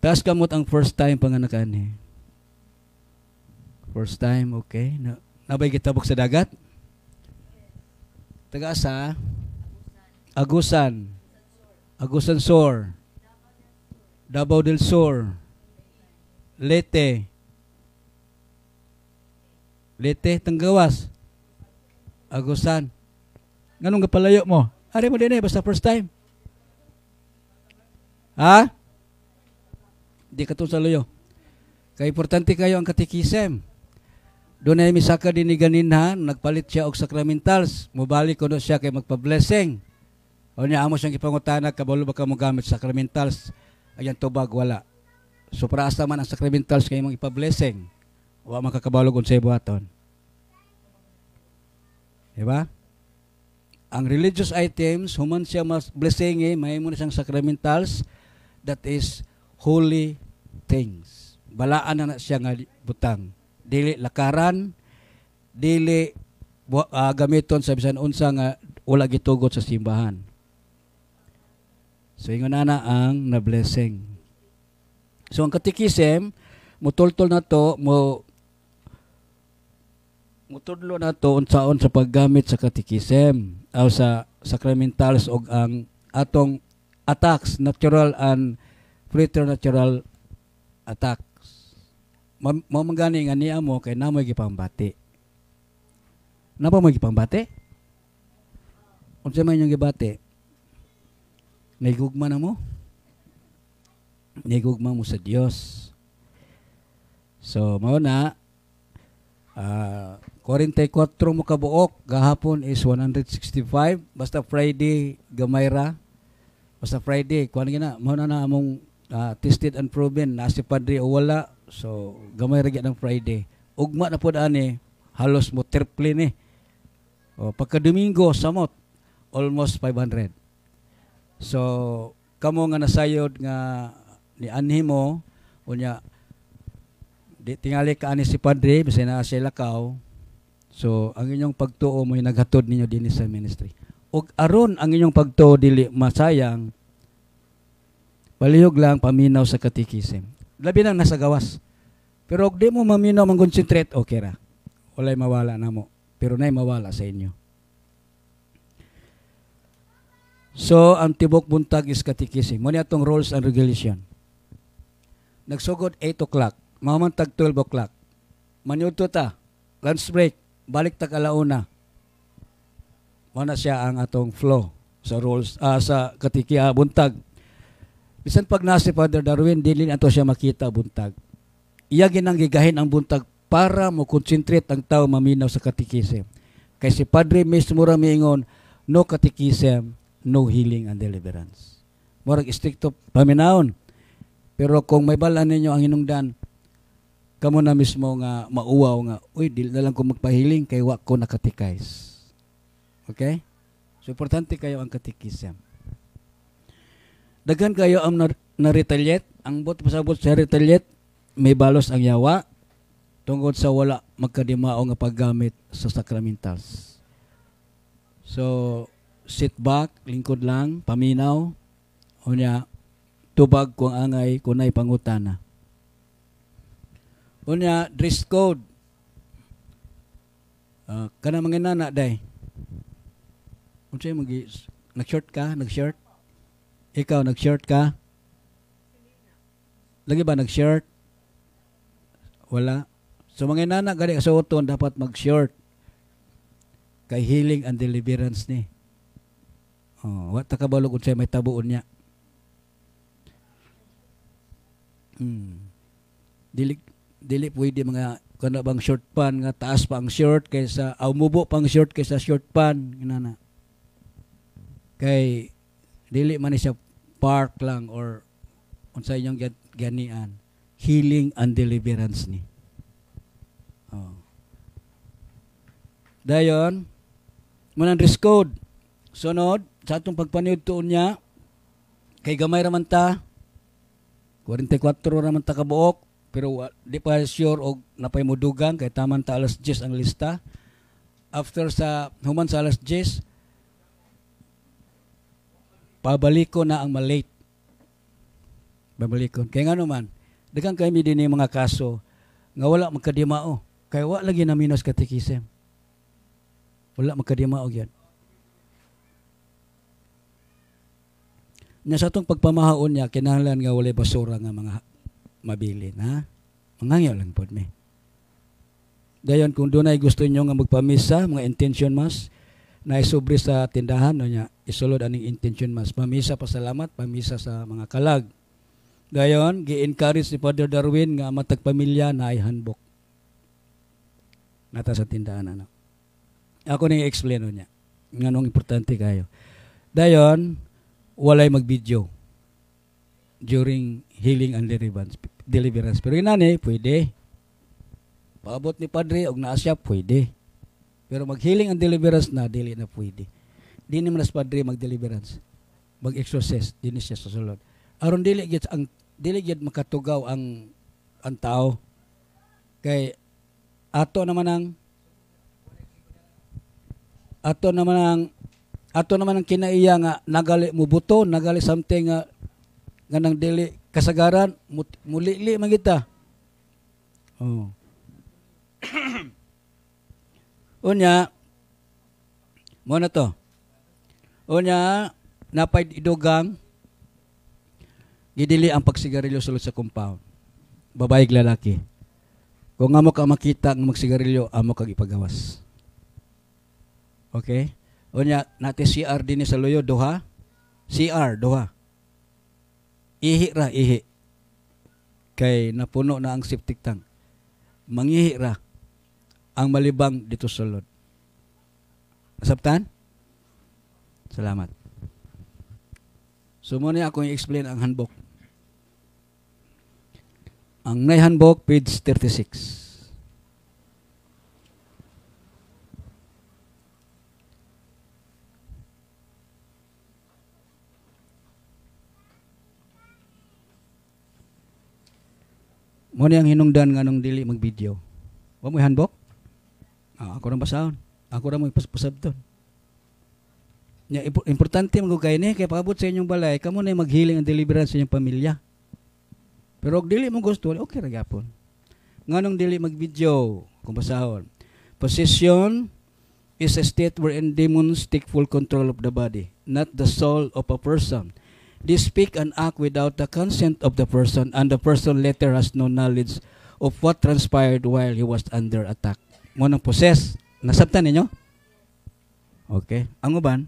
Taas kamot ang first time panganakan ni. Eh. First time, okay. Na, nabay gitabok sa dagat? Taga asa? Agusan. Agusan Sur. Davao del Sur. Lete. Leyte, Tanggawas. Agusan. Nganong kapalayo mo? Are mo dinay eh, basta first time. Ha? di katusaluyo. Kay importante kayo ang katikisem. Doon ay misaka diniganinha, nagpalit siya og sacramentals, mubalik kuno siya kay magpa-blessing. O niya amo siyang ipangutana, kabalo ba ka mo gamit sacramentals? Ayan tubag, wala. So praasta man ang sacramentals kay mong ipa-blessing. Wa makakabalo kung sa ibuhaton. Diba? Ang religious items, human siya mas blessing, eh, may mo na siyang sacramentals, that is holy things. Balaan na, na siya nga butang. Dili lakaran, dili uh, gamiton sa bisan unsa nga wala gitugot sa simbahan. So ingon na ang na blessing. So ang katikisem mutultol na to mo mutudlo na to unsaon sa paggamit sa katikisem o sa sacramentals og ang atong attacks natural and preternatural attack. Mao mangani nga niya mo kay namoy gipambati. Napa mo gipambati? Unsa man yung gibati? Nagugma na mo? Nagugma mo sa Dios. So mao na uh, ah, 44 mo kabuok gahapon is 165 basta Friday gamayra basta Friday kuan na mo na na among uh, tested and proven na si Padre o wala. So, gamay ra ng Friday. Ugma na po ani, halos mo triple ni. O, pagka Domingo, samot, almost 500. So, kamo nga nasayod nga ni anhi mo, unya, di tingali ka ani si Padre, bisay na siya lakaw. So, ang inyong pagtuo mo yung naghatod ninyo din sa ministry. Ug aron ang inyong pagtuo dili masayang, Palihog lang paminaw sa katikisim. Labi nang nasa gawas. Pero og di mo maminaw mang concentrate okay ra. Walay mawala na mo. Pero nay mawala sa inyo. So, ang tibok buntag is katikisim. Muna atong rules and regulation. Nagsugod 8 o'clock. Maman tag 12 o'clock. Manyuto ta. Lunch break. Balik tag alauna. Muna siya ang atong flow sa rules, ah, sa katikia ah, buntag. Bisan pag nasi Father Darwin, dili na siya makita buntag. Iya ginang gigahin ang buntag para mo concentrate ang tao maminaw sa katikisem. Kay si Padre mismo ra miingon, no katikisem, no healing and deliverance. Murag istrikto paminahon. Pero kung may bala ninyo ang hinungdan, kamo na mismo nga mauwaw nga, uy, dili na lang ko magpahiling kay wa ko nakatikais. Okay? So, importante kayo ang katikisem. Daghan kayo ang nar- naritelyet. Ang bot pasabot sa retaliate, may balos ang yawa tungod sa wala magkadimao nga paggamit sa sacramentals. So, sit back, lingkod lang, paminaw, unya, tubag kung angay, kunay pangutana. Unya, dress code. Uh, kana mga nana, day. Kung siya gi nag short ka, nag-shirt? Ikaw, nag-shirt ka? Lagi ba nag-shirt? Wala. So mga inana, gani sa uton, dapat mag-shirt. Kay healing and deliverance ni. Oh, wata ka balog kung may tabuon niya. Hmm. Dili, dili pwede mga kana bang short pan nga taas pa ang short kaysa aw pang short kaysa short pan inana kay dili man siya park lang or unsa inyong ganian healing and deliverance ni oh. dayon munang dress code sunod sa atong pagpaniod tuon niya kay gamay raman ta 44 raman ta kabuok pero uh, di pa sure og napay mudugang kay taman ta alas 10 ang lista after sa human sa alas 10 pabalik ko na ang malate. Babalik ko. Kaya nga naman, dagang kami din yung mga kaso nga wala magkadimao. Kaya wala lagi na minus katikisem. Wala magkadimao yan. Nga sa itong pagpamahaon niya, kinahanglan nga wala basura nga mga mabilin. Ha? Mangangyaw lang po mi. Dayon, kung doon ay gusto nyo nga magpamisa, mga intention mas, na isubre sa tindahan no niya isulod aning intention mas pamisa pasalamat pamisa sa mga kalag dayon gi-encourage ni Father Darwin nga matag pamilya na ay handbook nata sa tindahan ano ako ning explain niya nganong importante kayo dayon walay mag-video during healing and deliverance deliverance pero inani pwede paabot ni Padre og naa siya pwede pero mag ang deliverance na, dili na pwede. Di ni manas padre mag-deliverance. Mag-exorcist. Di ni siya sa sulod. Aron dili gets ang dili gets makatugaw ang ang tao. Kay ato naman ang ato naman ang ato naman ang kinaiya nga nagali mo buto, nagali something nga nga nang dili kasagaran muli-li man kita. Oh. Unya, mo na to. Unya, napay idugang, gidili ang pagsigarilyo sulod sa compound. Babae lalaki. Kung amo ka makita ang magsigarilyo, amo kag ipagawas. Okay? Unya, nati CR din sa loyo, duha. CR, duha. Ihi ra, ihi. Kay napuno na ang septic tank. Mangihi ra ang malibang dito sa Lord. Nasabtan? Salamat. So muna ako i-explain ang handbook. Ang nay handbook, page 36. Mo ni ang hinungdan nganong dili mag-video. Wa mo handbook? Ah, ako nang basahon. Ako mo nang magpasapasabton. Ya, importante mo kay ni kay paabot sa inyong balay kamo na maghiling ang deliverance sa inyong pamilya. Pero og dili mo gusto, okay ra gyapon. Nganong dili mag-video kung basahon. Possession is a state wherein demons take full control of the body, not the soul of a person. They speak and act without the consent of the person, and the person later has no knowledge of what transpired while he was under attack mo ng poses. Nasabtan ninyo? Okay. Ang uban?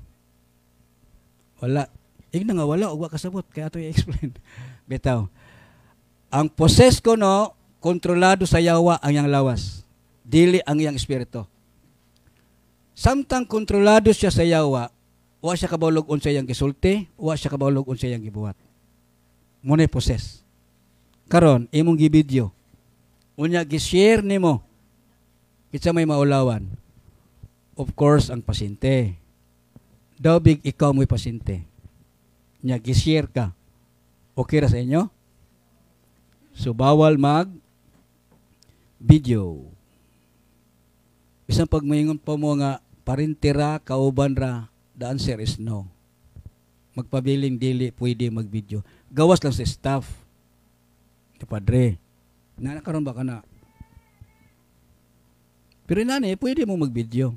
Wala. Igna nga wala, ugwa kasabot. Kaya ito i-explain. Bitaw. Ang poses ko no, kontrolado sa yawa ang iyang lawas. Dili ang iyang espiritu. Samtang kontrolado siya sa yawa, wa siya kabawlog unsa iyang gisulti, wa siya kabawlog unsa iyang gibuhat. Muna poses. Karon, imong gibidyo. Unya gi-share nimo Kitsa may maulawan. Of course, ang pasyente. Daubig ikaw mo'y pasyente. Nya gishare ka. Okay ra sa inyo? So bawal mag video. Isang pagmaingon pa mo nga parintira kauban ra the answer is no. Magpabiling dili pwede mag-video. Gawas lang sa staff. Kapadre, na nakaroon ba ka na pero nani, pwede mo mag-video.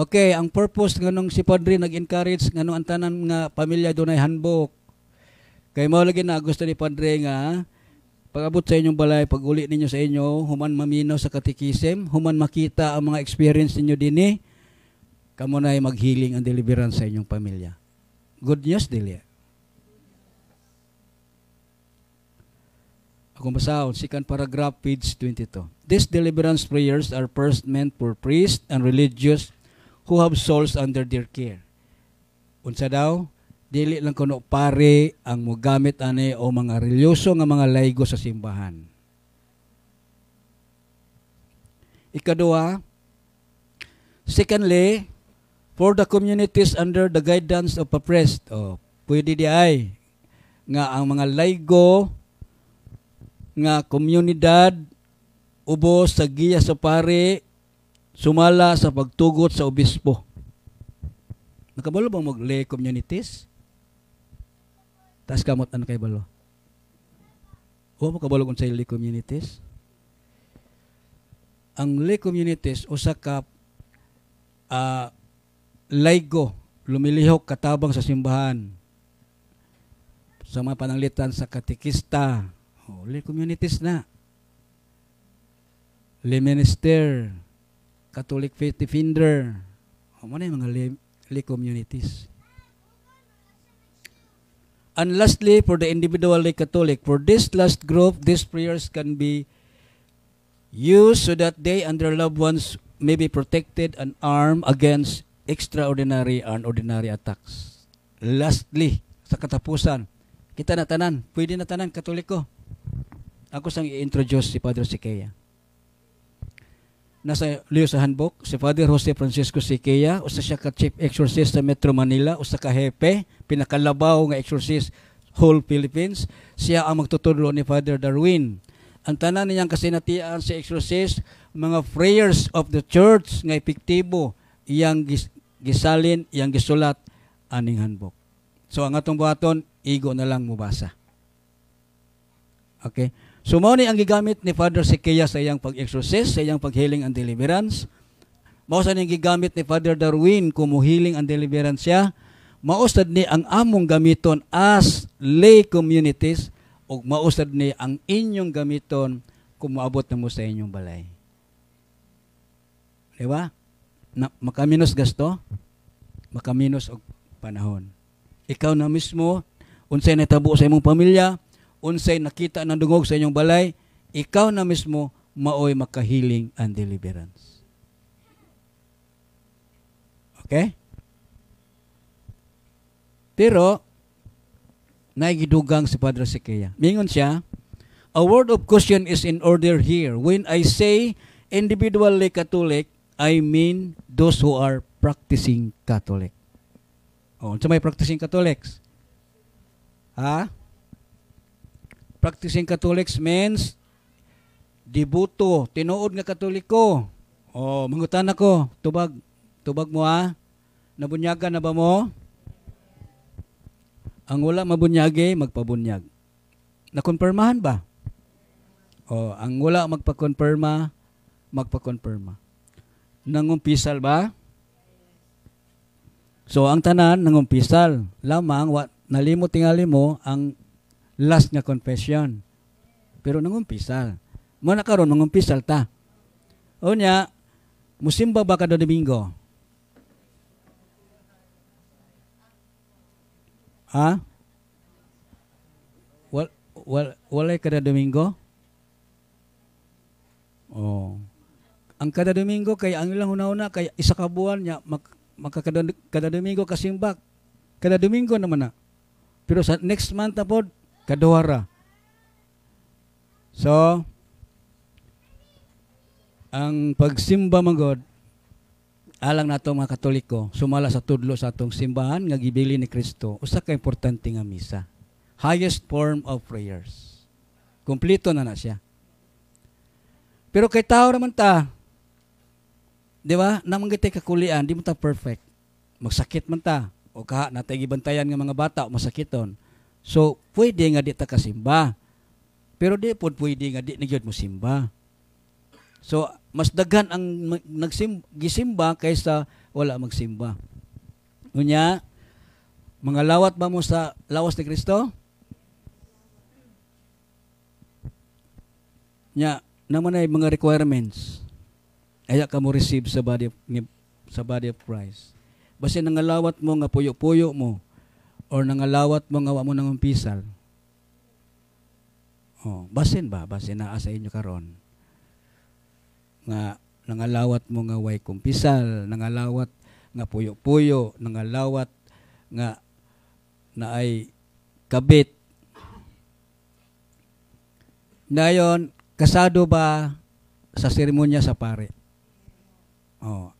Okay, ang purpose nganong si Padre nag-encourage nganong ang tanan nga pamilya dunay handbook. Kay mao lagi na gusto ni Padre nga pagabot sa inyong balay, pag uli ninyo sa inyo, human mamino sa katikisim, human makita ang mga experience ninyo dinhi, kamo na ay maghiling ang deliverance sa inyong pamilya. Good news dili. Akong basahon, second paragraph, page 22. These deliverance prayers are first meant for priests and religious who have souls under their care. Unsa daw? Dili lang kuno pare ang mugamit ani o mga reliyoso nga mga laygo sa simbahan. Ikaduha, secondly, for the communities under the guidance of a priest. O, pwede di ay nga ang mga laygo, nga komunidad ubos sa giya sa pare, sumala sa pagtugot sa obispo. Nakabalo bang mag-lay communities? Taas kamot ano kay balo? O makabalo kung sa lay communities? Ang lay communities, sa kap uh, ah, laigo, lumilihok katabang sa simbahan. Sa mga pananglitan sa katikista. O, oh, lay communities na. Le Minister, Catholic Faith Defender, o mo na mga lay, lay communities. And lastly, for the individually Catholic, for this last group, these prayers can be used so that they and their loved ones may be protected and armed against extraordinary and ordinary attacks. Lastly, sa katapusan, kita na tanan, pwede na tanan, katoliko. Ako sang i-introduce si Padre Siqueya nasa Leo sa handbook, si Father Jose Francisco Siqueya, usa siya ka chief exorcist sa Metro Manila, usa ka hepe, pinakalabaw nga exorcist whole Philippines. Siya ang magtutudlo ni Father Darwin. Ang tanan niyang kasinatian si exorcist, mga prayers of the church nga epektibo iyang gis- gisalin, iyang gisulat aning handbook. So ang atong buhaton, igo na lang mubasa. Okay? Sumoni ang gigamit ni Father Sikia sa iyang pag-exorcist, sa iyang pag-healing and deliverance. Mao sa ning gigamit ni Father Darwin kumo healing and deliverance siya. Maustad ni ang among gamiton as lay communities ug maustad ni ang inyong gamiton kung maabot na mo sa inyong balay. Di ba? Na, makaminos gasto, makaminos og panahon. Ikaw na mismo, unsay na tabo sa imong pamilya, unsay nakita ng dungog sa inyong balay, ikaw na mismo maoy makahiling and deliverance. Okay? Pero, naigidugang si Padre Siqueya. Mingon siya, A word of caution is in order here. When I say individually Catholic, I mean those who are practicing Catholic. Oh, so may practicing Catholics. Ha? Practicing Catholics means debuto, tinuod nga Katoliko. Oh, mangutan ako, tubag, tubag mo ha. Nabunyaga na ba mo? Ang wala mabunyage, eh, magpabunyag. Nakonfirmahan ba? Oh, ang wala magpakonfirma, magpakonfirma. Nangumpisal ba? So ang tanan nangumpisal lamang wa nalimot tingali mo ang last nga confession. Pero nangumpisal. Mo na karon nangumpisal ta. O niya, musimba ba kada Domingo? Ha? Wal, wal, walay kada Domingo? Oh. Ang kada Domingo kay ang ilang una-una kay isa ka buwan niya mak, makakada kada Domingo kasimbak. Kada Domingo naman na. Pero sa next month na kaduhara. So, ang pagsimba God, alang nato mga katoliko, sumala sa tudlo sa atong simbahan nga gibili ni Kristo, usa ka importante nga misa. Highest form of prayers. Kumpleto na na siya. Pero kay tao naman ta, di ba, namang gitay kakulian, di mo ta perfect. Magsakit man ta, o kaha natay gibantayan nga mga bata, o masakiton. So, pwede nga di ta kasimba. Pero di po pwede nga di na mo simba. So, mas daghan ang nagsimba, gisimba kaysa wala magsimba. Unya, mga lawat ba mo sa lawas ni Kristo? Nya, naman ay mga requirements. Aya ka mo receive sa body of, sa body of Christ. Basta nangalawat mo nga puyo-puyo mo, or nangalawat mo nga mo nang umpisal. Oh, basin ba? Basin na sa inyo karon. Nga nangalawat mo nga way kumpisal, nangalawat nga puyo-puyo, nangalawat nga naay kabit. Ngayon, kasado ba sa seremonya sa pare? Oh.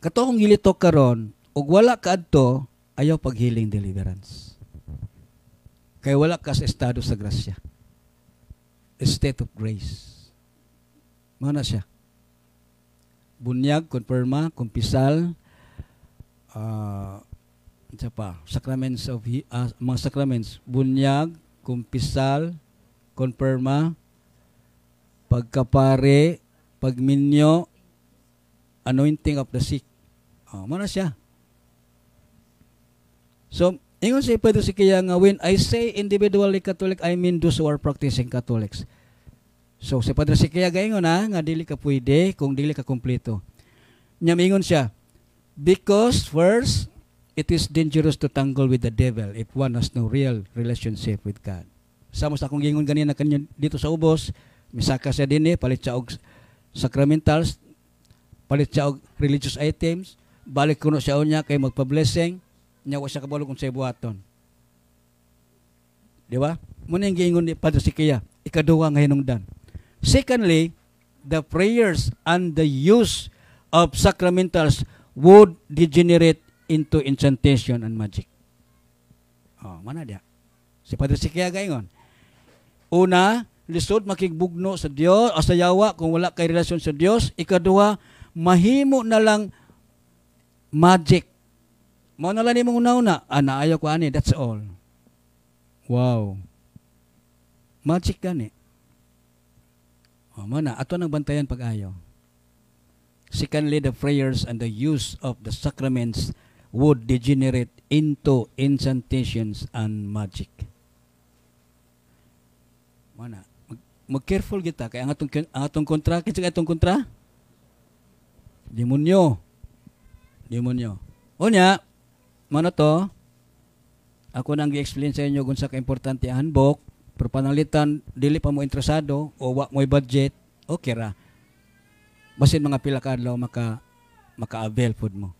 Katong gilito karon, ug wala ka adto, Ayaw pag healing deliverance. Kaya wala ka sa estado sa grasya. State of grace. Mana siya? Bunyag, konfirma, kumpisal, uh, isa pa, sacraments of, uh, mga sacraments, bunyag, kumpisal, konfirma, pagkapare, pagminyo, anointing of the sick. Oh, ah, mana siya? So, ingon si Pedro si kaya nga, when I say individually Catholic, I mean those who are practicing Catholics. So, si Pedro si kaya gayon na, nga dili ka pwede kung dili ka kumpleto. Niya mingon siya, because first, it is dangerous to tangle with the devil if one has no real relationship with God. Samo sa akong gingon na kanyo dito sa ubos, misaka siya din eh, palit siya og sacramentals, palit siya og religious items, balik kuno siya unya kay magpa-blessing, nyawa siya kabalo kung sa buhaton. Di ba? Muna yung giingon ni Padre Sikia, ikaduwa nga hinungdan. Secondly, the prayers and the use of sacramentals would degenerate into incantation and magic. Oh, mana dia? Si Padre Sikia gaingon. Una, lisod makigbugno sa Dios o sa yawa kung wala kay relasyon sa Dios. Ikaduha, mahimo na lang magic Mao na lang imong una-una, ana ah, ayo ko ani, that's all. Wow. Magic gani. O oh, mana, ato nang bantayan pag ayo. Secondly, the prayers and the use of the sacraments would degenerate into incantations and magic. Mana, mag, careful kita kay ang atong ang atong kontra kinsa atong kontra? Demonyo. Demonyo. Onya, Mano to, ako nang i explain sa inyo kung sa kaimportante ang handbook, pero panalitan, dili pa mo interesado o wa mo'y budget, okay ra. Basin mga pila ka adlaw maka, maka-avail food mo.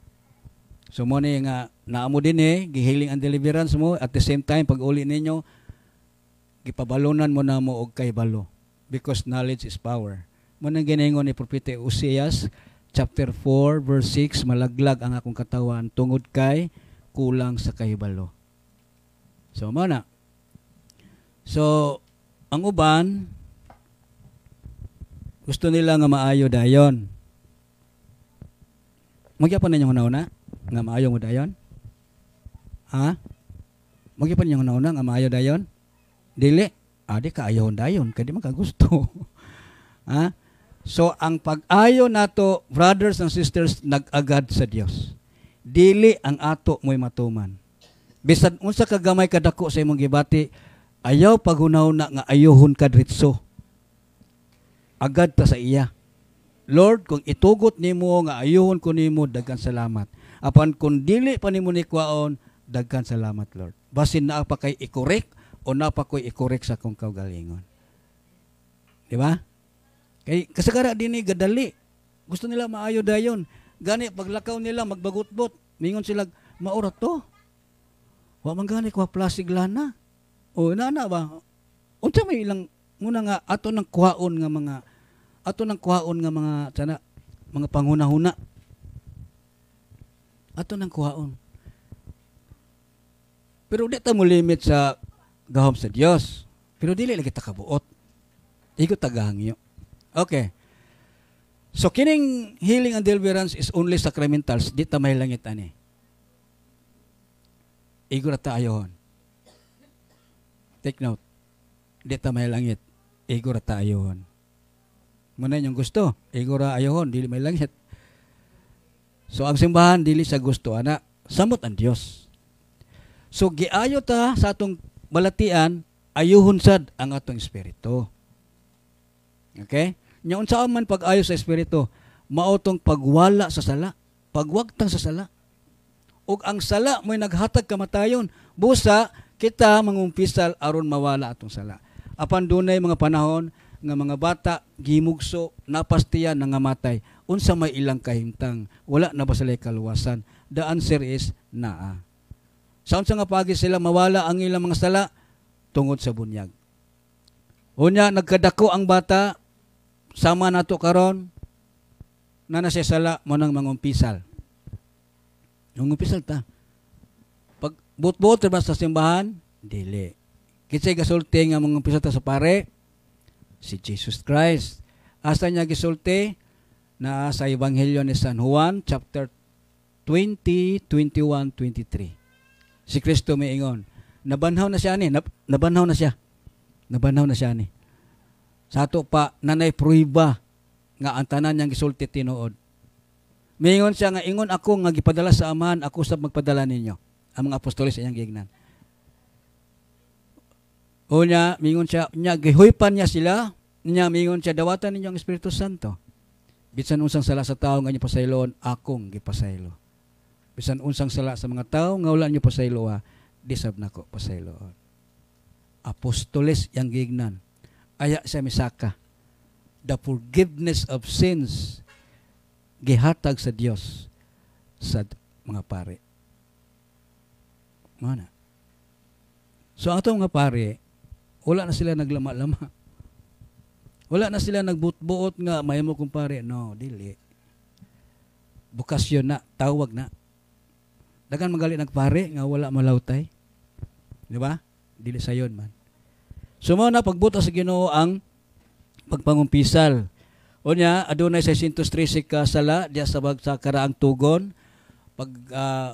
So mo ni nga naamo din eh, gihiling ang deliverance mo at the same time pag uli ninyo gipabalonan mo na mo og kay balo because knowledge is power. Mo nang ginaingon ni propeta Oseas chapter 4 verse 6 malaglag ang akong katawan tungod kay kulang sa kahibalo. So, muna. So, ang uban, gusto nila nga maayo dayon. Magyapon ninyo una-una nga maayo mo dayon? Ha? Magyapon ninyo una-una nga maayo dayon? Dili. Adi ah, ka ayon dayon, kadi man ka gusto. ha? So ang pag-ayo nato, brothers and sisters, nag-agad sa Dios dili ang ato mo'y matuman. Bisan unsa ka gamay kadako sa imong gibati, ayaw paghunaw na nga ayohon ka diretso. Agad ta sa iya. Lord, kung itugot nimo nga ayohon ko nimo, daghan salamat. Apan kung dili pa nimo ni kwaon, daghan salamat Lord. Basin na pa kay ikorek o na pa koy ikorek sa kong kaugalingon. Di ba? Kay kasagara dinhi ni gadali. Gusto nila maayo dayon. Gani, paglakaw nila, magbagutbot Mingon sila, maurat to. Wa man gani, kuha plastic lana. O, nana ba? unta may ilang, muna nga, ato nang kuhaon nga mga, ato nang kuhaon nga mga, sana, mga pangunahuna Ato nang kuhaon. Pero di ta mo limit sa gahom sa Dios. Pero dili lagi ta kabuot. Igo tagahangyo. Okay. So kining healing and deliverance is only sacramentals, di ta may langit ani. Igura ta ayon. Take note. Di ta may langit. Igura ta ayon. Muna yung gusto, igura ayon, dili may langit. So ang simbahan dili sa gusto ana, samot ang Dios. So giayo ta sa atong balatian, ayuhon sad ang atong espiritu. Okay? Nya unsa man pag-ayo sa espiritu, maotong pagwala sa sala, pagwagtang sa sala. Ug ang sala mo'y naghatag kamatayon. Busa kita mangumpisal aron mawala atong sala. Apan dunay mga panahon nga mga bata gimugso napastiya nangamatay unsa may ilang kahimtang wala na ba sila kaluwasan the answer is naa sa unsa nga pagi sila mawala ang ilang mga sala tungod sa bunyag unya nagkadako ang bata sama nato karon na nasesala mo nang mangumpisal. Mangumpisal ta. Pag buot-buot ba sa simbahan, dili. Kinsay gasulti nga mangumpisal ta sa pare? Si Jesus Christ. Asa niya gisulti? Na sa Ebanghelyo ni San Juan, chapter 20, 21, 23. Si Kristo may ingon, nabanhaw na siya ni, nabanhaw na siya. Nabanhaw na siya ni. Sa ato pa, nanay pruiba nga ang tanan niyang gisulti tinuod. Mingon siya nga, ingon ako nga gipadala sa amahan, ako sa magpadala ninyo. Ang mga apostolis iyang gignan. O niya, mingon siya, niya, gihuipan niya sila, niya, mingon siya, dawatan ninyo ang Espiritu Santo. Bisan unsang sala sa tao nga niyo pasaylon, akong gipasaylo. Bisan unsang sala sa mga tao nga wala niyo pasaylo, ah, disab nako pasayloon. Apostoles yang gignan aya siya misaka. The forgiveness of sins gihatag sa Dios sa mga pare. Mana. So ato mga pare, wala na sila naglama-lama. Wala na sila nagbutbuot nga may mo pare. No, dili. Bukasyon na, tawag na. Dagan magaling nagpare nga wala malautay. Di ba? Dili sayon man. So mao na pagbuta sa Ginoo ang pagpangumpisal. Unya adunay 613 ka sala diya sa bagsakara ang tugon pag uh,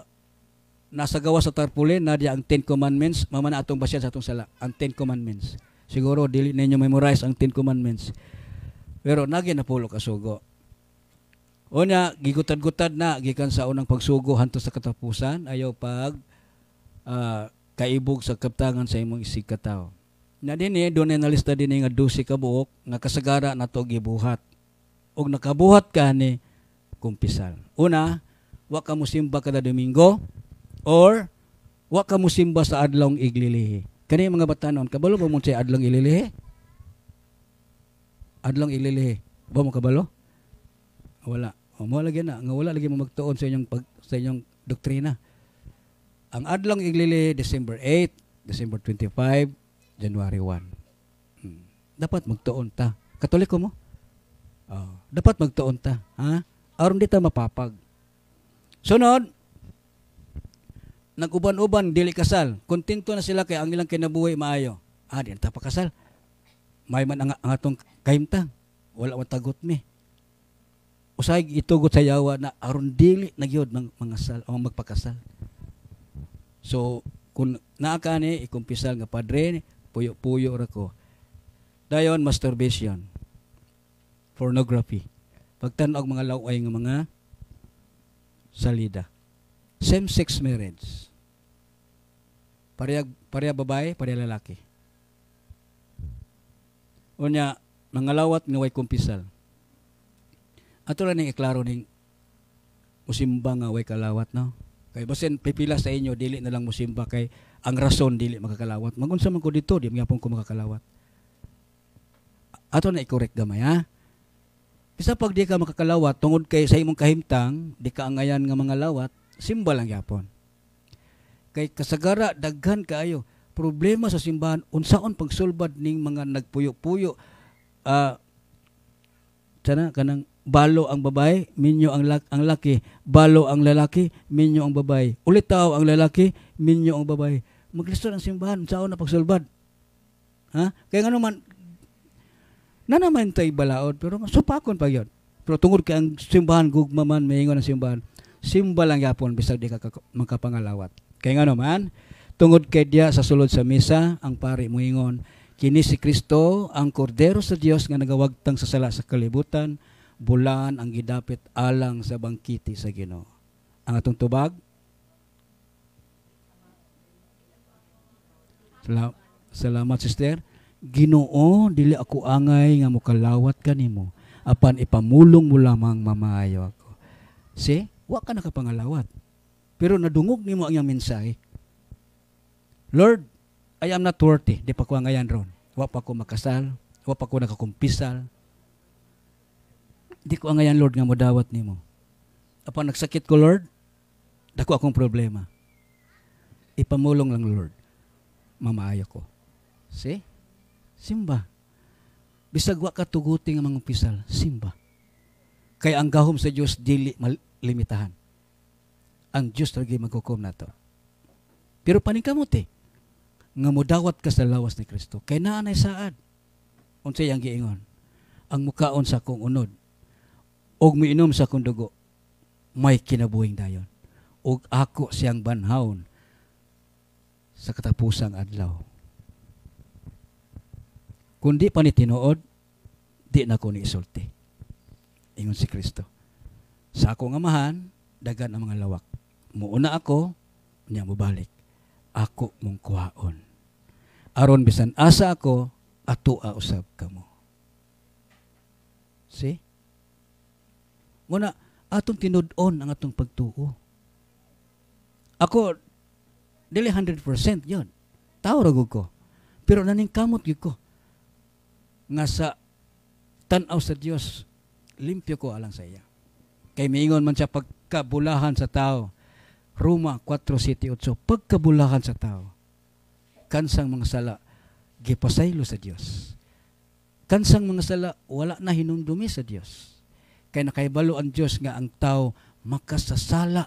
nasa gawa sa tarpaulin na diya ang 10 commandments mamana atong basyan sa atong sala ang 10 commandments. Siguro dili ninyo memorize ang 10 commandments. Pero nagi napulo ka sugo. Unya gigutad-gutad na gikan sa unang pagsugo hantos sa katapusan ayaw pag uh, kaibog sa kaptangan sa imong isikataw. Na dinhi do na nalista dinhi nga 12 ka buok nga kasagara nato gibuhat. Og nakabuhat ka ni kumpisal. Una, wa ka musimba kada Domingo or wa ka musimba sa adlong iglilihi. Kani mga batanon, kabalo ba mo sa adlong ililihi? Adlong iglilihi. Ba mo kabalo? Wala. O, mo lagi na, nga wala lagi mo magtuon sa inyong pag, sa inyong doktrina. Ang adlong iglilihi, December 8, December 25, January 1. Hmm. Dapat magtuon ta. Katoliko mo? Oh, dapat magtuon ta. Ha? Aron di ta mapapag. Sunod, naguban-uban dili kasal. Kontento na sila kay ang ilang kinabuhi maayo. Ah, di ta pakasal. May man ang, ang atong kahimta. Wala man tagot mi. Usay itugot sa yawa na aron dili nagyod ng mga sal, o magpakasal. So, kung naa ka ni, ikumpisal nga padre, puyo-puyo ra ko. Dayon masturbation. Pornography. Pagtanog mga laway ng mga salida. Same-sex marriage. Pareha pareha babae, pareha lalaki. Unya mga lawat nga way kumpisal. Ato ra ning iklaro ning musimba nga way kalawat no. Kay basin pipila sa inyo dili na lang musimba kay ang rason dili makakalawat. Magunsa man ko dito, di gyapon ko makakalawat. Ato na i-correct gamay ha. Bisa pag di ka makakalawat tungod kay sa imong kahimtang, di ka angayan nga mga lawat, simba lang gyapon. Kay kasagara daghan kaayo problema sa simbahan unsaon pagsulbad ning mga nagpuyo-puyo uh, sana kanang balo ang babay, minyo ang, lak- ang laki, balo ang lalaki, minyo ang babay. Ulit Ulitaw ang lalaki, minyo ang babay. Maglisod ang simbahan sa na pagsulbad. Ha? Kaya nga naman, na naman tayo balaod, pero supakon pa yun. Pero tungod kay ang simbahan, gugmaman, man, mahingon ang simbahan, simba lang yapon, bisag di ka makapangalawat. Kaya nga naman, tungod kay dia sa sulod sa misa, ang pari muingon, kini si Kristo, ang kordero sa Dios nga nagawagtang sa sala sa kalibutan, bulan ang gidapit alang sa bangkiti sa Ginoo. Ang atong tubag, Salamat, salamat sister. Ginoo, dili ako angay nga mukalawat kanimo apan ipamulong mo lamang mamayo ako. Si, wa ka nakapangalawat. Pero nadungog nimo ang iyang mensahe. Lord, I am not worthy. Di pa ko ngayon ron. Wa pa ko makasal. Wa pa ko nakakumpisal. Di ko ngayon, Lord, nga modawat nimo. Apan nagsakit ko, Lord, dako akong problema. Ipamulong lang, Lord mamaya ko. See? Simba. Bisag wa katuguti ang mga pisal, simba. Kaya ang gahom sa Dios dili malimitahan. Ang Dios lagi maghukom nato. Pero paningkamot eh, nga mudawat ka sa lawas ni Kristo. Kaya naanay saad. Unsay yang giingon. Ang mukaon sa kong unod. Og miinom sa kong dugo. May kinabuhing dayon. Og ako siyang banhaon sa katapusang adlaw. Kung di pa ni tinuod, di na ko ni isulti. Ingon si Kristo. Sa akong amahan, dagan ang mga lawak. Muuna ako, niya mubalik. Ako mong kuhaon. Aron bisan asa ako, atua usab kamo. See? Muna, atong tinudon ang atong pagtuo. Ako, Dili 100% yon. Tao ra ko. Pero naning kamot gyud ko nga sa tan-aw sa Dios limpyo ko alang sa iya. Kay miingon man siya pagkabulahan sa tao. Roma 47 pagkabulahan sa tao. Kansang mga sala gipasaylo sa Dios. Kansang mga sala wala na hinumdumi sa Dios. Kay nakaibalo ang Dios nga ang tao makasasala.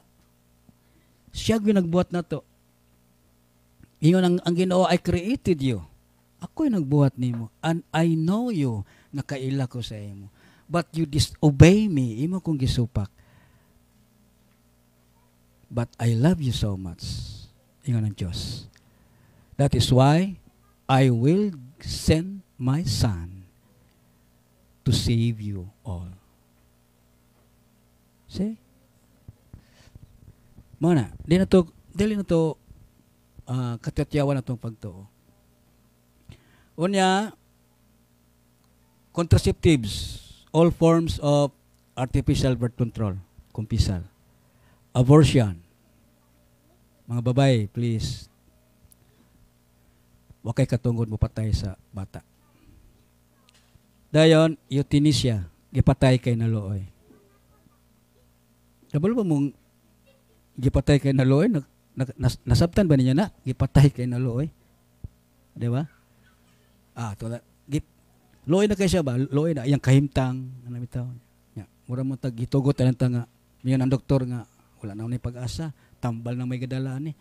Siya gyud nagbuhat nato Ingon ang, ang Ginoo, I created you. Ako'y nagbuhat nimo and I know you nakaila ko sa imo. But you disobey me imo kong gisupak. But I love you so much. Ingon ang Dios. That is why I will send my son to save you all. See? Muna, di na to, dili na to uh, ah, katiyatyawan atong pagtuo. Unya, contraceptives, all forms of artificial birth control, kumpisal. Abortion. Mga babae, please. Wakay katungod mo patay sa bata. Dayon, euthanasia, gipatay kay nalooy. Kabalo ba mong gipatay kay nalooy? Nag nas, nasabtan ba niya na gipatay kay na eh. Di ba? Ah, tola gip, looy na kay siya ba? Looy na iyang kahimtang ano bitaw. Ya, mura mo tag gitugot ano ta nga miyon ang doktor nga wala na ni pag-asa, tambal na may gadalaan ni. Eh.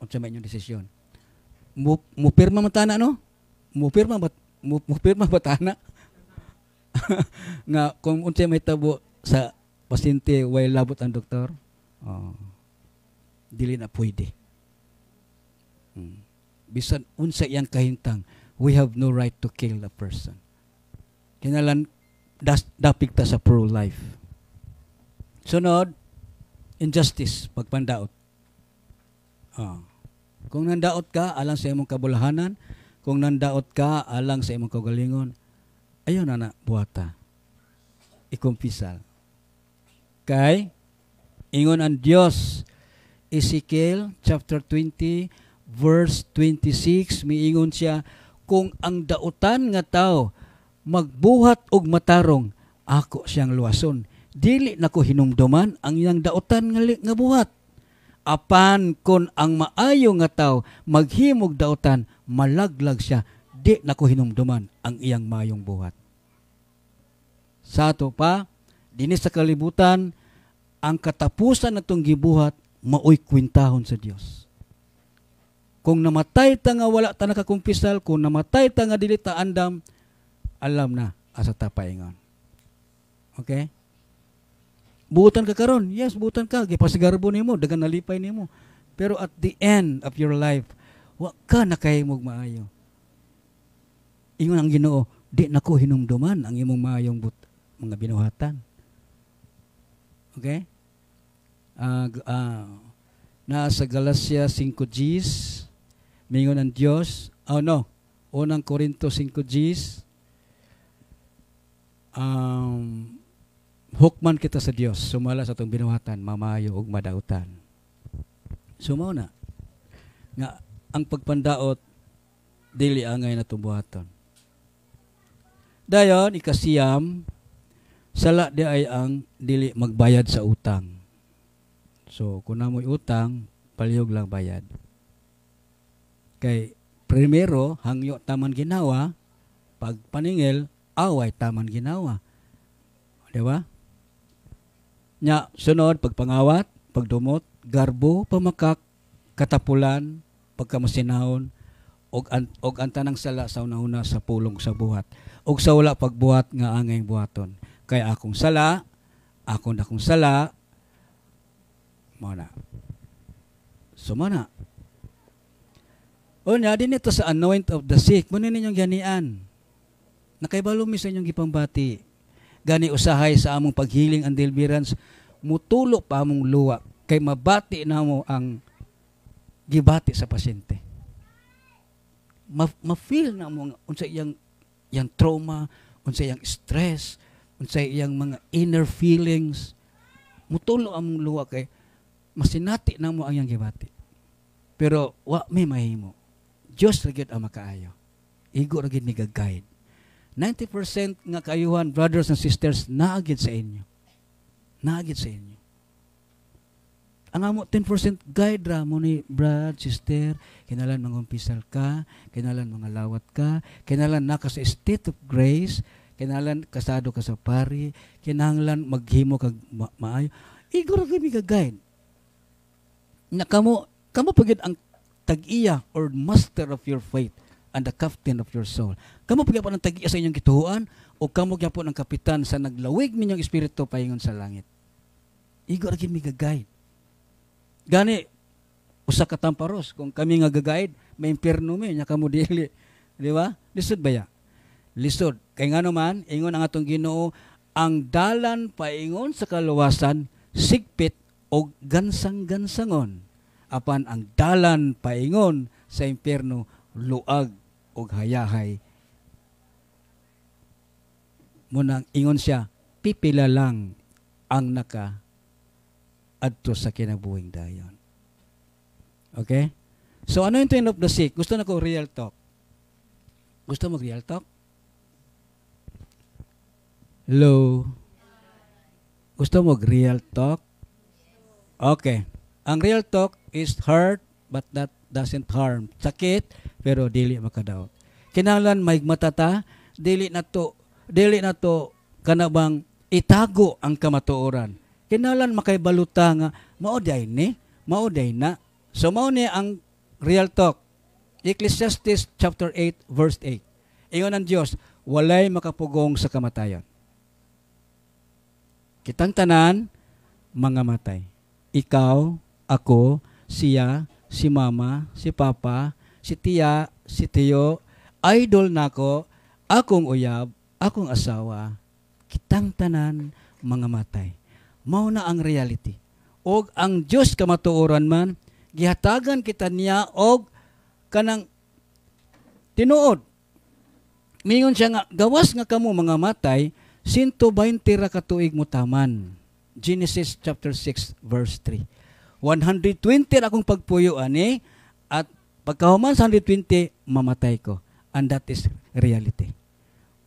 Unsa ano may inyong desisyon? Mo mo pirma man tana no? Mo pirma ba mo, mo pirma ba tana? nga kung unsa may tabo sa pasyente way labot ang doktor. Oh dili na pwede. Hmm. Bisan unsa yang kahintang, we have no right to kill a person. Kinalan das, dapik ta sa pro-life. Sunod, injustice, pagpandaot. Ah. Kung nandaot ka alang sa imong kabulahanan, kung nandaot ka alang sa imong kagalingon, ayon na na buhata. Ikumpisal. Kay ingon ang Dios Ezekiel chapter 20 verse 26 miingon siya kung ang dautan nga tao magbuhat og matarong ako siyang luwason dili nako hinumduman ang iyang dautan nga, nga buhat apan kon ang maayo nga tao maghimog dautan malaglag siya di nako hinumduman ang iyang mayong buhat sa ato pa dinis sa kalibutan ang katapusan natong gibuhat maoy kwintahon sa Dios. Kung namatay ta nga wala ta nakakumpisal, kung namatay ta nga dili ta andam, alam na asa ta paingon. Okay? Buutan ka karon. Yes, buutan ka. Gipasigarbo nimo, dagan nalipay nimo. Pero at the end of your life, wa ka mog maayo. Ingon ang Ginoo, di nako hinumduman ang imong maayong but, mga binuhatan. Okay? uh, uh, na sa Galacia 5Gs, mingon ang Diyos, oh no, unang Korinto 5Gs, um, hukman kita sa Diyos, sumala sa atong binuhatan mamayo ug madautan sumao na nga ang pagpandaot dili angay na buhaton dayon ikasiyam sala di ay ang dili magbayad sa utang So, kung na mo'y utang, palihog lang bayad. Kay, primero, hangyo taman ginawa, pag paningil, away taman ginawa. Di ba? Nya, sunod, pagpangawat, pagdumot, garbo, pamakak, katapulan, pagkamasinahon, og an, og ang tanang sala sa una-una sa pulong sa buhat og sa wala pagbuhat nga angay buhaton kay akong sala akong dakong sala Mana. So mana. O na, din ito sa anoint of the sick. Muna ninyong ganian. Nakaibalo mi sa inyong gipangbati. Gani usahay sa among paghiling and deliverance. Mutulo pa among luwa. Kay mabati na mo ang gibati sa pasyente. Ma- ma-feel na mo unsa iyang, yang trauma, unsa iyang stress, unsa iyang mga inner feelings mutulo ang luwa kay masinati na mo ang iyang gibati. Pero wa may mahimo. Diyos ra ang makaayo. Igo ra gyud mi guide 90% nga kayuhan, brothers and sisters naagid sa inyo. Naagid sa inyo. Ang amo 10% guide ra mo ni brother, sister, kinahanglan mangumpisal ka, kinahanglan mangalawat ka, kinahanglan naka sa state of grace, kinalan kasado ka sa pari, kinahanglan maghimo kag ma maayo. Igo ra gyud mi guide na kamo kamo pagid ang tag-iya or master of your faith and the captain of your soul. Kamo pagid pagyapon ang tag-iya sa inyong gituhuan o kamo gyapon ang kapitan sa naglawig minyong espiritu paingon sa langit. Igo ra gid mi guide. Gani usa ka tamparos kung kami nga ga may impierno mi nya kamo dili. Di ba? Lisod ba ya? Lisod. Kay ngano man, ingon ang atong Ginoo, ang dalan paingon sa kaluwasan, sigpit o gansang-gansangon apan ang dalan paingon sa impyerno luag og hayahay munang ingon siya pipila lang ang naka adto sa kinabuhing dayon okay so ano yung twin of the sick gusto na ko real talk gusto mo real talk hello gusto mo real talk Okay. Ang real talk is hurt but that doesn't harm. Sakit pero dili makadaot. Kinahanglan may matata dili na to dili na to kanabang itago ang kamatuoran. Kinahanglan makaibaluta nga mao ni, mao na. So mao ni ang real talk. Ecclesiastes chapter 8 verse 8. Ingon ang Dios, walay makapugong sa kamatayon. Kitang tanan mga matay ikaw, ako, siya, si mama, si papa, si tiya, si tiyo, idol nako, akong uyab, akong asawa, kitang tanan mga matay. Mao na ang reality. Og ang Dios kamatuoran man gihatagan kita niya og kanang tinuod. Mingon siya nga gawas nga kamo mga matay 120 ra ka tuig mo taman. Genesis chapter 6 verse 3. 120 na akong pagpuyo ani at pagkahuman sa 120 mamatay ko. And that is reality.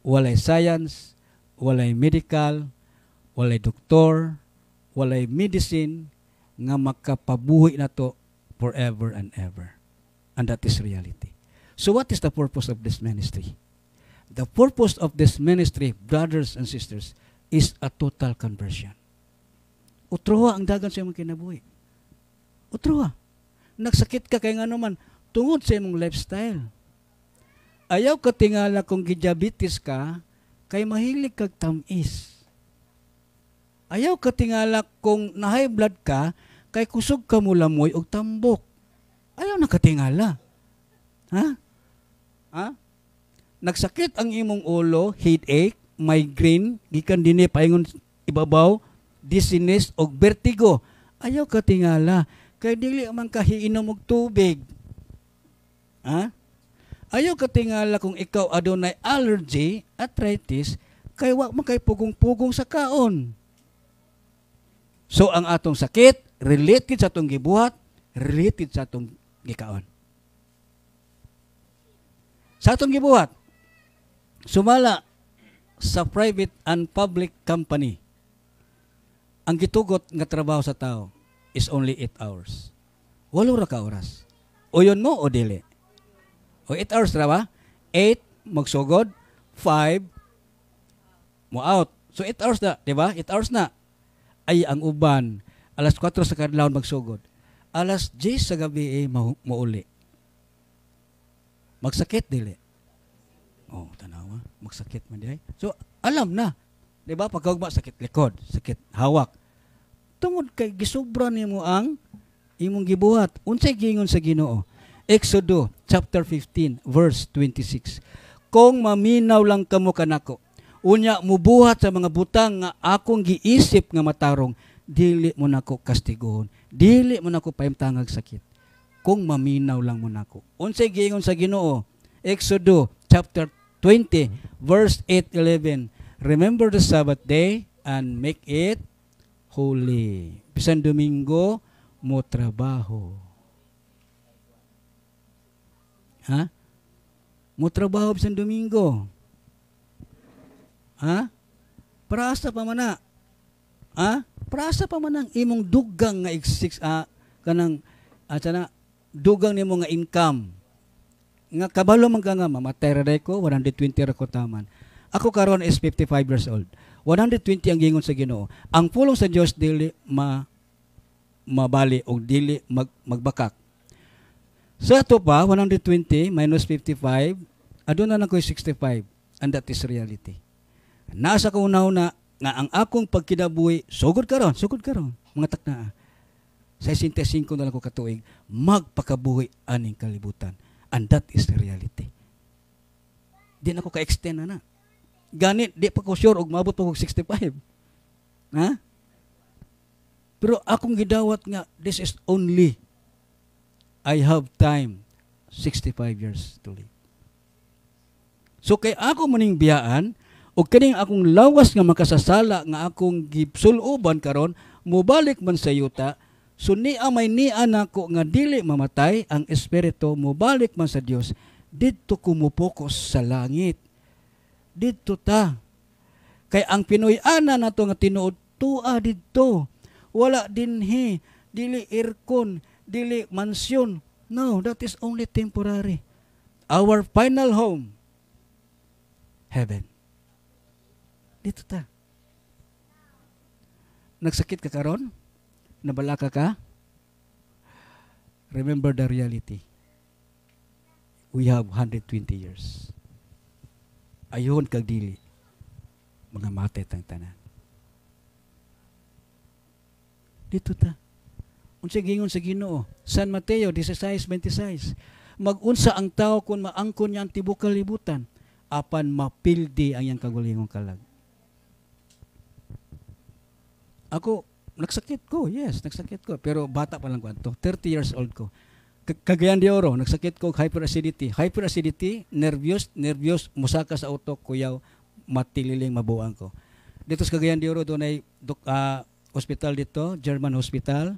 Walay science, walay medical, walay doktor, walay medicine nga makapabuhi na to forever and ever. And that is reality. So what is the purpose of this ministry? The purpose of this ministry, brothers and sisters, is a total conversion. Utroha ang dagan sa imong kinabuhi. Utroha. Nagsakit ka kay nga naman, tungod sa imong lifestyle. Ayaw ka tingala kung gidiabetes ka, kay mahilig kag tamis. Ayaw ka tingala kung na high blood ka, kay kusog ka mo lamoy og tambok. Ayaw na katingala. Ha? Ha? Nagsakit ang imong ulo, headache, migraine, gikan dinhi paingon ibabaw, disinis o vertigo. Ayaw ka tingala. Kay dili man ka hiinom og tubig. Ha? Ayaw ka tingala kung ikaw adunay allergy, arthritis, kay wa man kay pugong-pugong sa kaon. So ang atong sakit related sa atong gibuhat, related sa atong gikaon. Sa atong gibuhat, sumala sa private and public company ang gitugot nga trabaho sa tao is only 8 hours. Walo ra ka oras. O yun mo o dili. O 8 hours ra ba? 8 magsugod, 5 mo out. So 8 hours na, di ba? 8 hours na. Ay ang uban alas 4 sa kadlawon magsugod. Alas 10 sa gabi eh, mauli. Magsakit dili. Oh, tanawa, ah. magsakit man dili. So alam na, Di ba? Pagkagma, sakit likod, sakit hawak tungod kay gisobra nimo ang imong gibuhat unsay gingon sa Ginoo Exodo chapter 15 verse 26 Kung maminaw lang kamo kanako unya mubuhat sa mga butang nga akong giisip nga matarong dili mo nako kastigohon dili mo nako paimtangag sakit kung maminaw lang mo nako unsay giingon sa Ginoo Exodo chapter 20 verse 8 11 Remember the Sabbath day and make it escole. Bisan Domingo, mo trabaho. Ha? Mo trabaho bisan Domingo. Ha? Prasa asa pa man Ha? Prasa asa pa man ang imong dugang nga six uh, ah, kanang at ah, na dugang nimo nga income. Nga kabalo man ka nga mamatay ra ko 120 ra ko taman. Ako karon is 55 years old. 120 ang gingon sa Ginoo. Ang pulong sa Dios dili ma mabali o dili mag, magbakak. Sa ato pa 120 minus 55 aduna na ko'y 65 and that is reality. Nasa ko una na nga ang akong pagkinabuhi sugod karon, sugod karon mga takna. Sa 65 na lang ko katuig magpakabuhi aning kalibutan and that is reality. Di na ko ka-extend na na ganit di pa ko sure og maabot ko 65. Ha? Pero akong gidawat nga this is only I have time 65 years to live. So kay ako maning biyaan o kining akong lawas nga makasasala nga akong gipsuluban karon mubalik man sa yuta so ni amay ni anako nga dili mamatay ang espiritu mubalik man sa Dios didto ko mo focus sa langit dito ta. Kay ang Pinoy-ana na to nga tinuod, tua dito. Wala din dinhi, dili aircon, dili mansyon. No, that is only temporary. Our final home, heaven. Dito ta. Nagsakit ka karon? Nabalaka ka? Remember the reality. We have 120 years ayon kag dili mga mate tang tanan dito ta unsa gingon sa Ginoo San Mateo 16:26 magunsa ang tao kung maangkon niya ang tibok kalibutan apan mapildi ang iyang kagulingong kalag ako nagsakit ko yes nagsakit ko pero bata pa lang ko 30 years old ko Cagayan de Oro, nagsakit ko hyperacidity. Hyperacidity, nervous, nervous, musaka sa auto, kuyaw, matililing mabuang ko. Dito sa Cagayan de Oro, doon ay uh, hospital dito, German Hospital,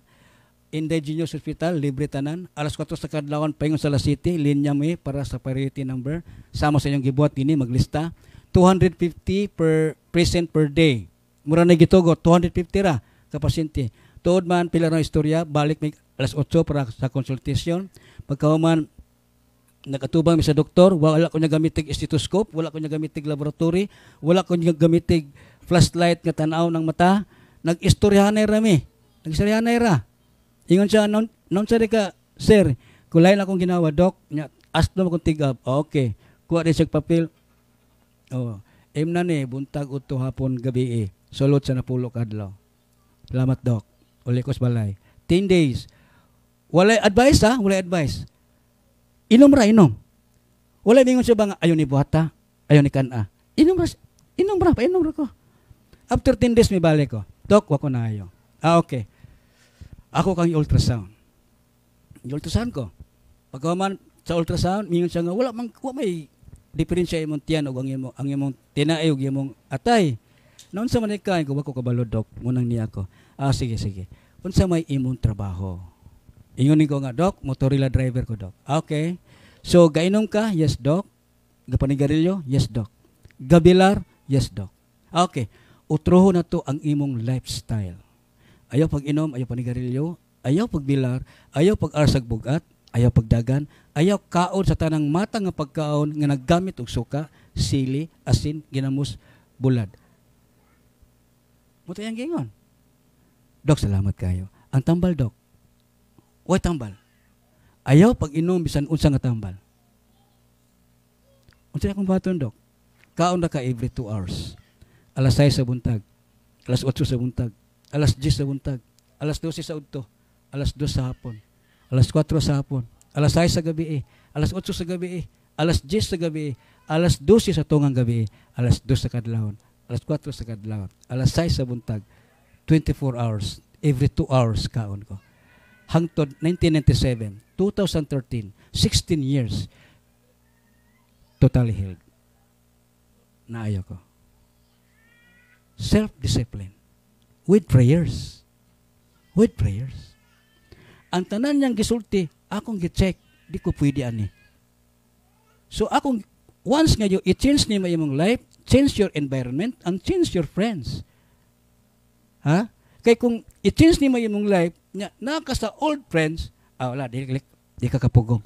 Indigenous Hospital, libre tanan. Alas 4 sa kadlawan, paingon sa La City, linya mo eh, para sa priority number. Sama sa inyong gibuhat ini, maglista. 250 per present per day. Mura na gitugo, 250 ra kapasyente. Tuod man pila ng istorya, balik mig alas 8 para sa konsultasyon. Pagkahuman nakatubang mi sa doktor, wala ko niya gamitig stethoscope, wala ko niya gamitig laboratory, wala ko niya gamitig flashlight nga tanaw ng mata. nag istorya na rami. nag istorya na ra. Ingon siya, "Non, siya ka, sir, kulay na akong ginawa, doc. Nya, ask na akong tigab. okay. Kuha rin siya papel. Oh. Aim na ni, buntag uto hapon gabi eh. Salute sa napulo kadlaw. Salamat, doc. Ulikos balay. 10 days. Walay advice ha, walay advice. Inom ra, inom. Walay mingon siya bang, ayon ni buhata, ayon ni kana. Inom ra, inom ra, pa inom ra ko. After 10 days, may balik ko. Dok, wako na ayo. Ah, okay. Ako kang ultrasound. I-ultrasound ko. man sa ultrasound, mingon siya nga, wala man, wala may diferensya imong tiyan o ang imong, ang imong tinaay o atay. Noon sa manikay, ko, wako kabalodok, munang niya ko. Ah, sige, sige. Unsa may imong trabaho? Ingon ko nga, Doc, motorila driver ko, Doc. Ah, okay. So, gainom ka? Yes, Doc. Gapanigarilyo? Yes, Doc. Gabilar? Yes, Doc. Ah, okay. Utroho na to ang imong lifestyle. Ayaw pag-inom, ayaw panigarilyo, ayaw pagbilar, ayaw pag-arsag bugat, ayaw pagdagan, ayaw kaon sa tanang mata nga pagkaon nga naggamit og suka, sili, asin, ginamos, bulad. Mutay ang gingon. Dok, salamat kayo. Ang tambal, Dok. Uy, tambal. Ayaw pag inom, bisan unsang nga tambal. Unsa akong baton, Dok. Kaon na ka every two hours. Alas 6 sa buntag. Alas 8 sa buntag. Alas 10 sa buntag. Alas 12 sa udto. Alas 2 sa hapon. Alas 4 sa hapon. Alas 6 sa gabi eh. Alas 8 sa gabi eh. Alas 10 sa gabi eh. Alas 12 sa tungang gabi eh. Alas 2 sa kadlawon. Alas 4 sa kadlawon. Alas 6 sa buntag 24 hours, every 2 hours kaon ko. Hangtod 1997, 2013, 16 years, totally healed. Naayo ko. Self-discipline. With prayers. With prayers. Ang tanan niyang gisulti, akong gi-check, di ko pwede ani. So akong, once nga you i-change ni mo imong life, change your environment, and change your friends. Ha? Kay kung i-change ni mo imong life, nya naka sa old friends, ah, wala di, di, di ka kapugong.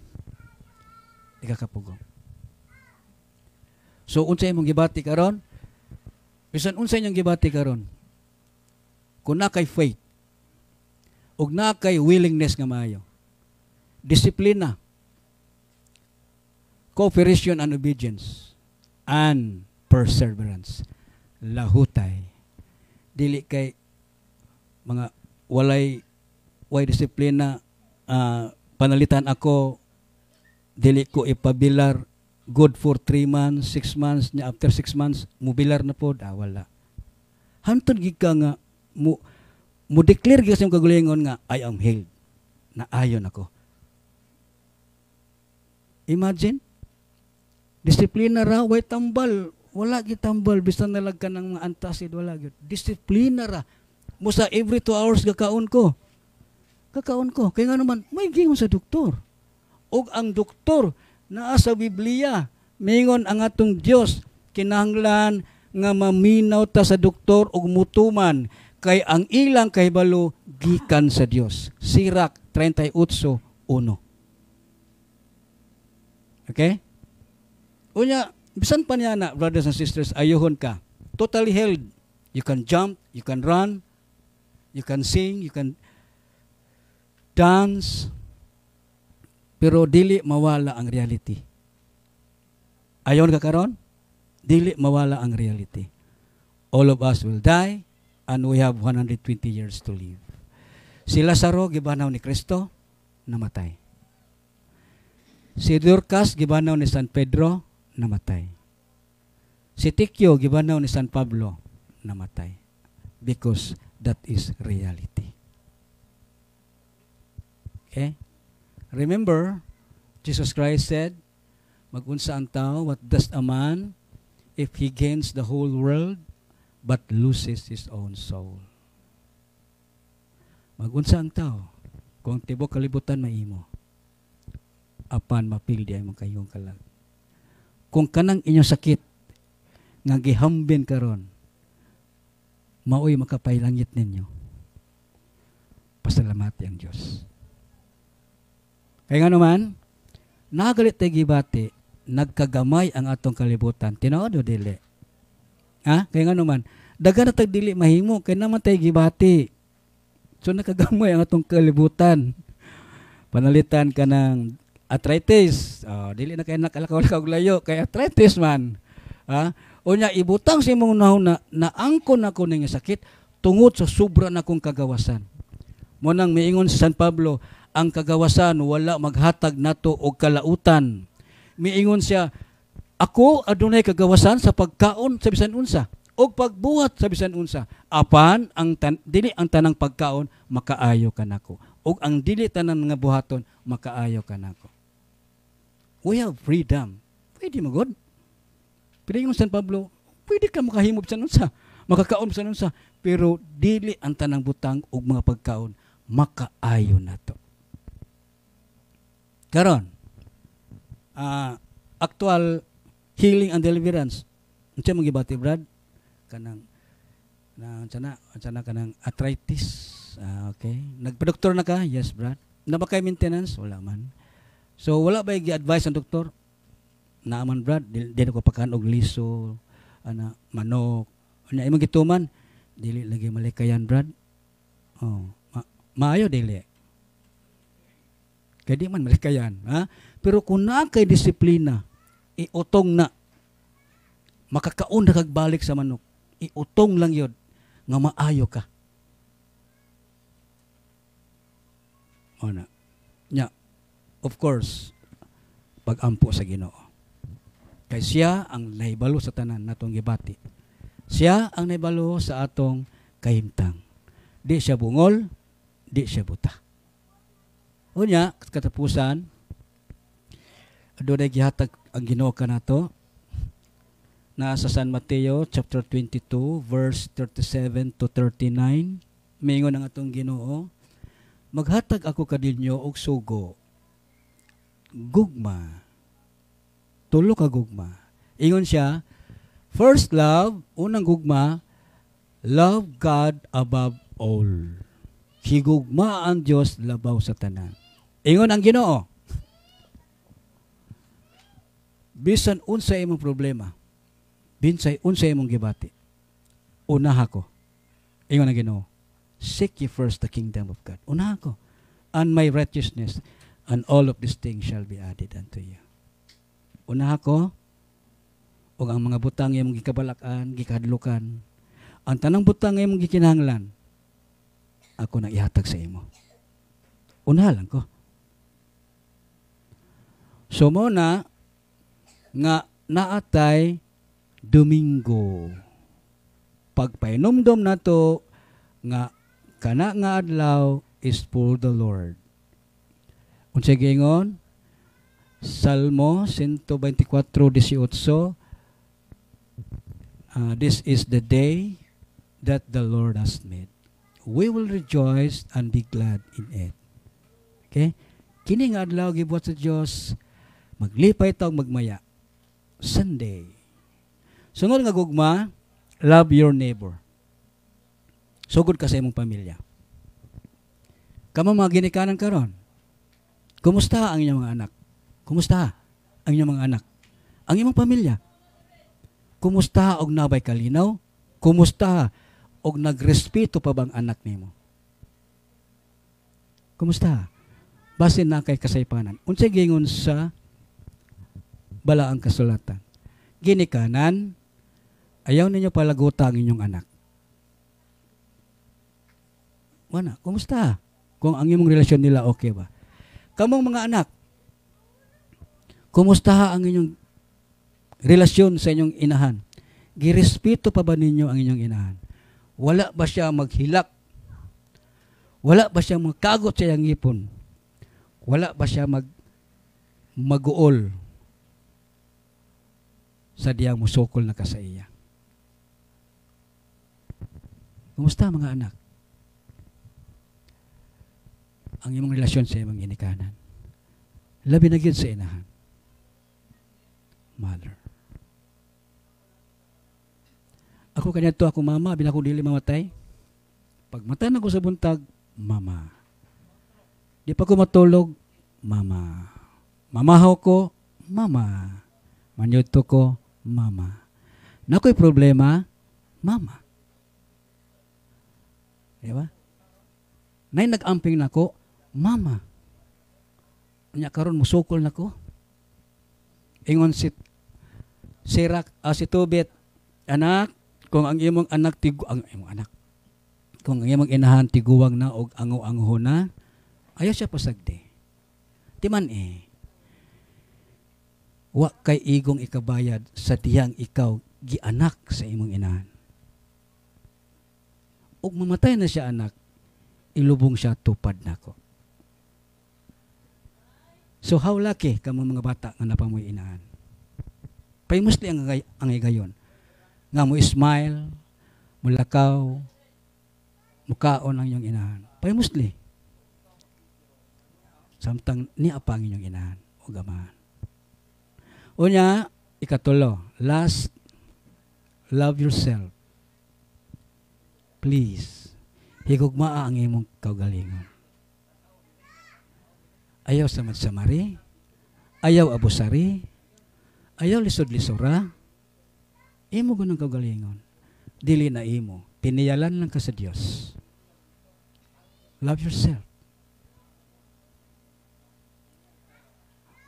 Di ka kapugong. So unsay imong gibati karon? Bisan unsay inyong gibati karon? Kung na kay faith ug na kay willingness nga mayo, Disiplina. Cooperation and obedience and perseverance. Lahutay. Dili kay mga walay way disiplina uh, panalitan ako dili ko ipabilar good for 3 months 6 months nya after 6 months mubilar na pod ah, wala hantod gid ka nga mo mo declare gyud sa kagulingon nga I am healed na ayon ako imagine disiplina ra way tambal wala gi tambal bisan nalagkan ka ng mga antasid wala gid disiplina ra Musa every two hours gakaon ko. Gakaon ko. Kaya nga naman, may gingon sa doktor. O ang doktor naa sa Biblia, mingon ang atong Dios kinahanglan nga maminaw ta sa doktor og mutuman kay ang ilang kahibalo gikan sa Dios. Sirak 38:1. Okay? Unya, bisan pa niya na, brothers and sisters, ayuhon ka. Totally held. You can jump, you can run, You can sing, you can dance, pero dili mawala ang reality. Ayon ka karon? Dili mawala ang reality. All of us will die and we have 120 years to live. Si Lazaro, gibanaw ni Kristo, namatay. Si Dorcas, gibanaw ni San Pedro, namatay. Si Tikyo, gibanaw ni San Pablo, namatay. Because That is reality. Okay? Remember, Jesus Christ said, Magunsa ang tao, what does a man if he gains the whole world but loses his own soul? Magunsa ang tao, kung tibok kalibutan imo, apan mapildi ay mong kayong kalag. Kung kanang inyong sakit, nga gihambin karon maoy makapailangit ninyo. Pasalamat ang Diyos. Kaya nga naman, nagalit tayo gibati, nagkagamay ang atong kalibutan. Tinood o dili? Ha? Kaya nga naman, daga na tagdili mahimo, kaya naman tayo gibati. So nakagamay ang atong kalibutan. Panalitan ka ng arthritis. Oh, dili na kayo nakalakaw-lakaw layo, kay arthritis man. Ha? O ibutang sa imong nahon na naangkon ako ning sakit tungod sa sobra na kong kagawasan. Mo nang miingon si San Pablo, ang kagawasan wala maghatag nato og kalautan. Miingon siya, ako adunay kagawasan sa pagkaon sa bisan unsa og pagbuhat sa bisan unsa apan ang tan- dili ang tanang pagkaon makaayo kanako og ang dili tanang mga buhaton makaayo kanako we have freedom pwede mo good. Pinaingon San Pablo, pwede ka makahimog sa nunsa, makakaon sa nunsa, pero dili ang tanang butang og mga pagkaon makaayo na to. Karon, uh, actual healing and deliverance. Unsa man gibati Brad? Kanang na unsa na unsa na kanang arthritis. Uh, okay. Nagpa-doktor na ka? Yes, Brad. Na ba kay maintenance? Wala man. So wala ba gi-advise ang doktor? naman brad dili ko pakan og liso ana manok ana imong gituman dili lagi malikayan brad oh ma maayo dili kay di man malikayan ha pero kun na kay disiplina iutong na makakaon na kagbalik sa manok iutong lang yod nga maayo ka ana nya of course pagampo sa Ginoo Kay siya ang naibalo sa tanan natong gibati. Siya ang naibalo sa atong kahimtang. Di siya bungol, di siya buta. Unya, katapusan, doon ay gihatag ang ginoo ka na to. Na sa San Mateo chapter 22 verse 37 to 39 mingon ang atong Ginoo maghatag ako kadinyo og sugo gugma tulo ka gugma. Ingon siya, first love, unang gugma, love God above all. Higugma ang Diyos labaw sa tanan. Ingon ang Ginoo. Bisan unsa imong problema, binsay unsa imong gibati. Unaha ko. Ingon ang Ginoo. Seek ye first the kingdom of God. Unaha ko. And my righteousness and all of these things shall be added unto you. Una ako, o ang mga butang yung gikabalakan, gikadlukan. Ang tanang butang yung gikinanglan, ako nang ihatag sa imo. Una lang ko. So na nga naatay Domingo. Pagpainomdom na to, nga kana nga adlaw is for the Lord. Unsa gingon? Salmo 124:18 uh, This is the day that the Lord has made. We will rejoice and be glad in it. Okay? Kini nga adlaw gibuhat sa Dios maglipay ta magmaya. Sunday. Sunod nga gugma, love your neighbor. Sugod ka sa imong pamilya. Kamo mga ginikanan karon. Kumusta ang inyong mga anak? Kumusta ang inyong mga anak? Ang imong pamilya? Kumusta og nabay kalinaw? Kumusta og nagrespeto pa bang anak nimo? Kumusta? Base na kay kasaypanan. Unsay gingon sa balaang kasulatan. Ginikanan, ayaw ninyo palaguta ang inyong anak. Wana, kumusta? Kung ang imong relasyon nila okay ba? Kamong mga anak, Kumusta ha ang inyong relasyon sa inyong inahan? Girespeto pa ba ninyo ang inyong inahan? Wala ba siya maghilak? Wala ba siya magkagot sa iyang ipon? Wala ba siya mag maguol sa diyang musukol na kasaiya? Kumusta mga anak? Ang imong relasyon sa imong inikanan. Labi na sa inahan mother. Ako kanya to ako mama, bila ko dili mamatay. Pagmata na ko sa buntag, mama. Di pa ko matulog, mama. Mamahaw ko, mama. Manyuto ko, mama. Nako'y problema, mama. Di ba? Nay nag-amping nako, mama. Nya karon musukol nako. Ingon si si, Rak, uh, si Tubit, anak, kung ang imong anak tigu ang imong anak kung ang imong inahan tiguwang na og ango ang huna, ayo siya pasagdi timan eh wa kay igong ikabayad sa tiyang ikaw gianak sa imong inahan ug mamatay na siya anak ilubong siya tupad nako so how lucky kamo mga bata nga napamoy inahan Famously ang, ang igayon. Nga mo smile, mulakaw, mukaon ang iyong inahan. Famously. Samtang ni apang inyong inahan o gamahan. Unya, ikatulo, last, love yourself. Please, higugmaa ang imong kaugalingon. Ayaw sa matsamari, ayaw abusari, Ayaw lisod-lisura. Imo ganang kagalingon. Dili na imo. Tiniyalan lang ka sa Dios. Love yourself.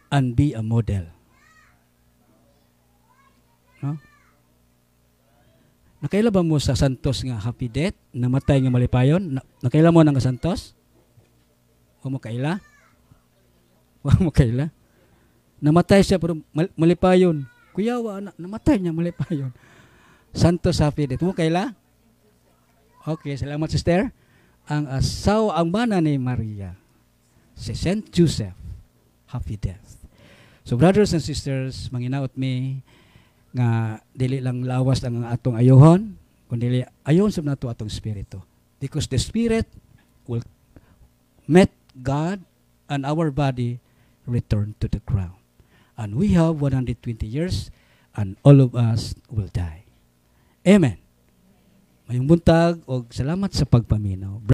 And be a model. No? Nakaila ba mo sa Santos nga happy death? Namatay nga malipayon? nakaila mo nang Santos? Wa mo kaila? Wa mo kaila? Namatay siya, pero mali pa yun. Kuyawa, anak, namatay niya, mali pa yun. Santo Safide. Mo kaila? Okay, salamat sister. Ang asawa, ang mana ni Maria, si Saint Joseph, happy death. So brothers and sisters, manginaot me, nga dili lang lawas ang atong ayohon, kundi ayon sa nato atong spirito. Because the spirit will met God and our body return to the ground and we have 120 years and all of us will die. Amen. Mayong buntag o salamat sa pagpaminaw.